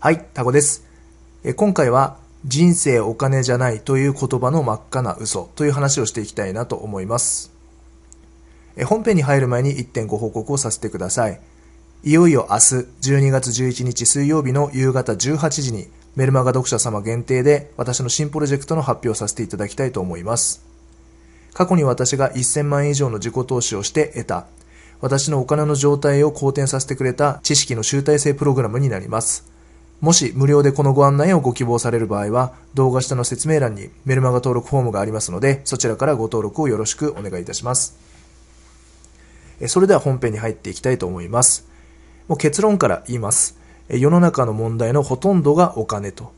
はい、タコです。え今回は人生お金じゃないという言葉の真っ赤な嘘という話をしていきたいなと思います。え本編に入る前に1点ご報告をさせてください。いよいよ明日12月11日水曜日の夕方18時にメルマガ読者様限定で私の新プロジェクトの発表をさせていただきたいと思います。過去に私が1000万円以上の自己投資をして得た私のお金の状態を好転させてくれた知識の集大成プログラムになります。もし無料でこのご案内をご希望される場合は、動画下の説明欄にメルマガ登録フォームがありますので、そちらからご登録をよろしくお願いいたします。それでは本編に入っていきたいと思います。もう結論から言います。世の中の問題のほとんどがお金と。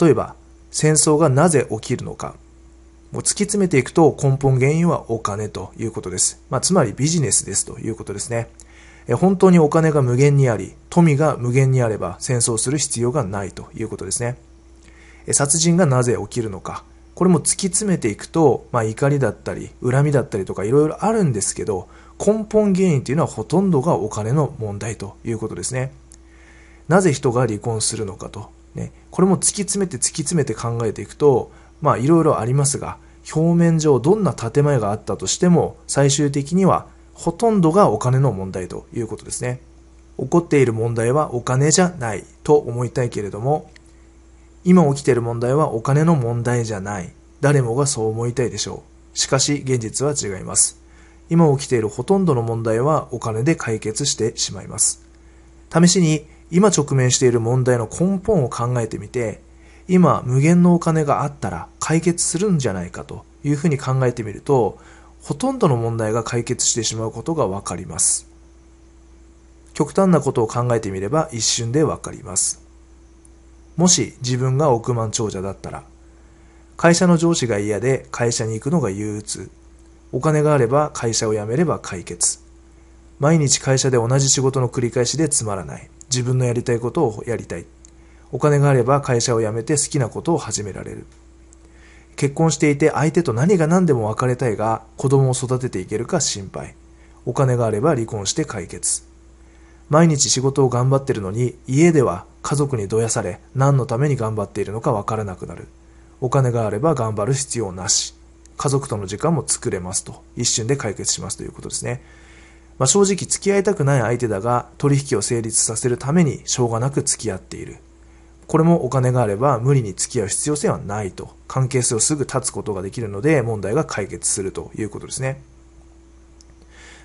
例えば、戦争がなぜ起きるのか。もう突き詰めていくと根本原因はお金ということです。まあ、つまりビジネスですということですね。本当にお金が無限にあり、富が無限にあれば戦争する必要がないということですね。殺人がなぜ起きるのか。これも突き詰めていくと、まあ、怒りだったり、恨みだったりとかいろいろあるんですけど、根本原因というのはほとんどがお金の問題ということですね。なぜ人が離婚するのかと。ね、これも突き詰めて突き詰めて考えていくと、まあいろいろありますが、表面上どんな建前があったとしても、最終的にはほとんどがお金の問題ということですね。起こっている問題はお金じゃないと思いたいけれども、今起きている問題はお金の問題じゃない。誰もがそう思いたいでしょう。しかし現実は違います。今起きているほとんどの問題はお金で解決してしまいます。試しに今直面している問題の根本を考えてみて、今無限のお金があったら解決するんじゃないかというふうに考えてみると、ほとんどの問題が解決してしまうことがわかります。極端なことを考えてみれば一瞬でわかります。もし自分が億万長者だったら、会社の上司が嫌で会社に行くのが憂鬱、お金があれば会社を辞めれば解決、毎日会社で同じ仕事の繰り返しでつまらない、自分のやりたいことをやりたい、お金があれば会社を辞めて好きなことを始められる。結婚していて相手と何が何でも別れたいが子供を育てていけるか心配お金があれば離婚して解決毎日仕事を頑張ってるのに家では家族にどやされ何のために頑張っているのか分からなくなるお金があれば頑張る必要なし家族との時間も作れますと一瞬で解決しますということですね、まあ、正直付き合いたくない相手だが取引を成立させるためにしょうがなく付き合っているこれもお金があれば無理に付き合う必要性はないと。関係性をすぐ断つことができるので問題が解決するということですね。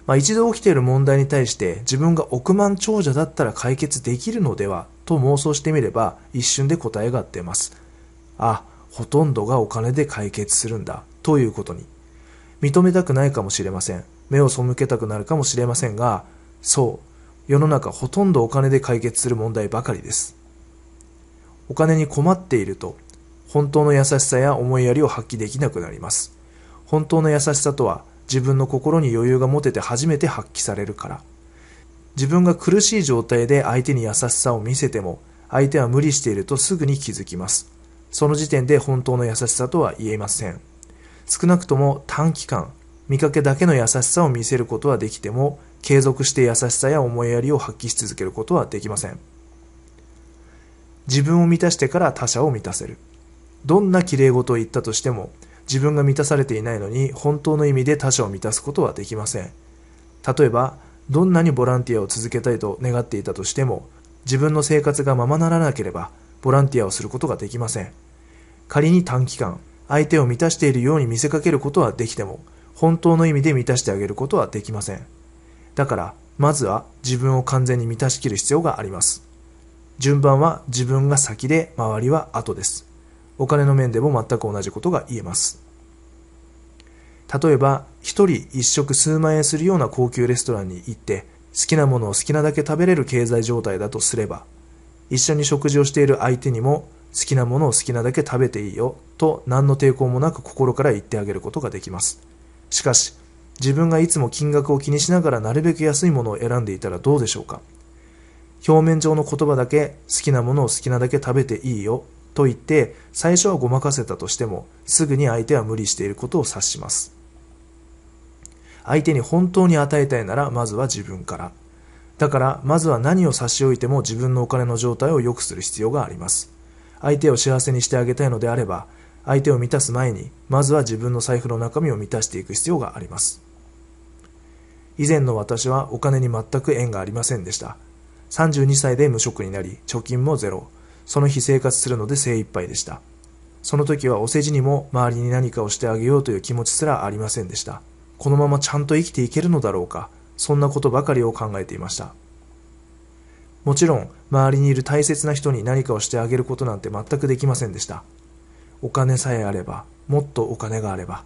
まあ、一度起きている問題に対して自分が億万長者だったら解決できるのではと妄想してみれば一瞬で答えが出ます。あ、ほとんどがお金で解決するんだということに。認めたくないかもしれません。目を背けたくなるかもしれませんが、そう、世の中ほとんどお金で解決する問題ばかりです。お金に困っていると、本当の優しさや思いやりを発揮できなくなります。本当の優しさとは、自分の心に余裕が持てて初めて発揮されるから。自分が苦しい状態で相手に優しさを見せても、相手は無理しているとすぐに気づきます。その時点で本当の優しさとは言えません。少なくとも短期間、見かけだけの優しさを見せることはできても、継続して優しさや思いやりを発揮し続けることはできません。自分を満たしてから他者を満たせる。どんな綺麗事を言ったとしても、自分が満たされていないのに本当の意味で他者を満たすことはできません。例えば、どんなにボランティアを続けたいと願っていたとしても、自分の生活がままならなければ、ボランティアをすることができません。仮に短期間、相手を満たしているように見せかけることはできても、本当の意味で満たしてあげることはできません。だから、まずは自分を完全に満たしきる必要があります。順番は自分が先で周りは後です。お金の面でも全く同じことが言えます。例えば、一人一食数万円するような高級レストランに行って、好きなものを好きなだけ食べれる経済状態だとすれば、一緒に食事をしている相手にも、好きなものを好きなだけ食べていいよと何の抵抗もなく心から言ってあげることができます。しかし、自分がいつも金額を気にしながらなるべく安いものを選んでいたらどうでしょうか表面上の言葉だけ好きなものを好きなだけ食べていいよと言って最初はごまかせたとしてもすぐに相手は無理していることを察します相手に本当に与えたいならまずは自分からだからまずは何を差し置いても自分のお金の状態を良くする必要があります相手を幸せにしてあげたいのであれば相手を満たす前にまずは自分の財布の中身を満たしていく必要があります以前の私はお金に全く縁がありませんでした32歳で無職になり、貯金もゼロ。その日生活するので精一杯でした。その時はお世辞にも周りに何かをしてあげようという気持ちすらありませんでした。このままちゃんと生きていけるのだろうか、そんなことばかりを考えていました。もちろん、周りにいる大切な人に何かをしてあげることなんて全くできませんでした。お金さえあれば、もっとお金があれば。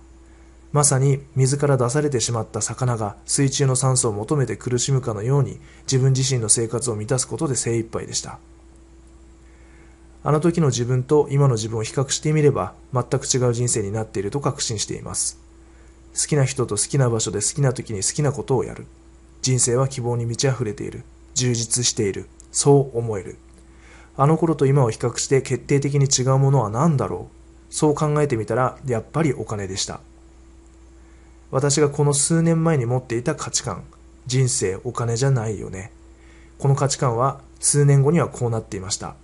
まさに水から出されてしまった魚が水中の酸素を求めて苦しむかのように自分自身の生活を満たすことで精一杯でしたあの時の自分と今の自分を比較してみれば全く違う人生になっていると確信しています好きな人と好きな場所で好きな時に好きなことをやる人生は希望に満ち溢れている充実しているそう思えるあの頃と今を比較して決定的に違うものは何だろうそう考えてみたらやっぱりお金でした私がこの数年前に持っていた価値観人生お金じゃないよねこの価値観は数年後にはこうなっていました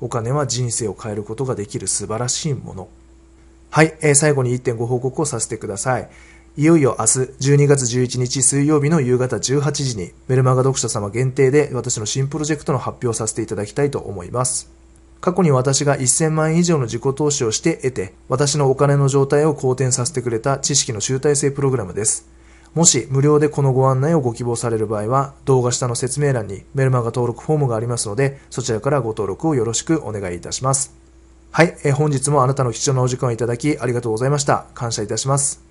お金は人生を変えることができる素晴らしいものはい、えー、最後に1点ご報告をさせてくださいいよいよ明日12月11日水曜日の夕方18時にメルマガ読者様限定で私の新プロジェクトの発表をさせていただきたいと思います過去に私が1000万円以上の自己投資をして得て、私のお金の状態を好転させてくれた知識の集大成プログラムです。もし無料でこのご案内をご希望される場合は、動画下の説明欄にメルマガ登録フォームがありますので、そちらからご登録をよろしくお願いいたします。はい、え本日もあなたの貴重なお時間をいただきありがとうございました。感謝いたします。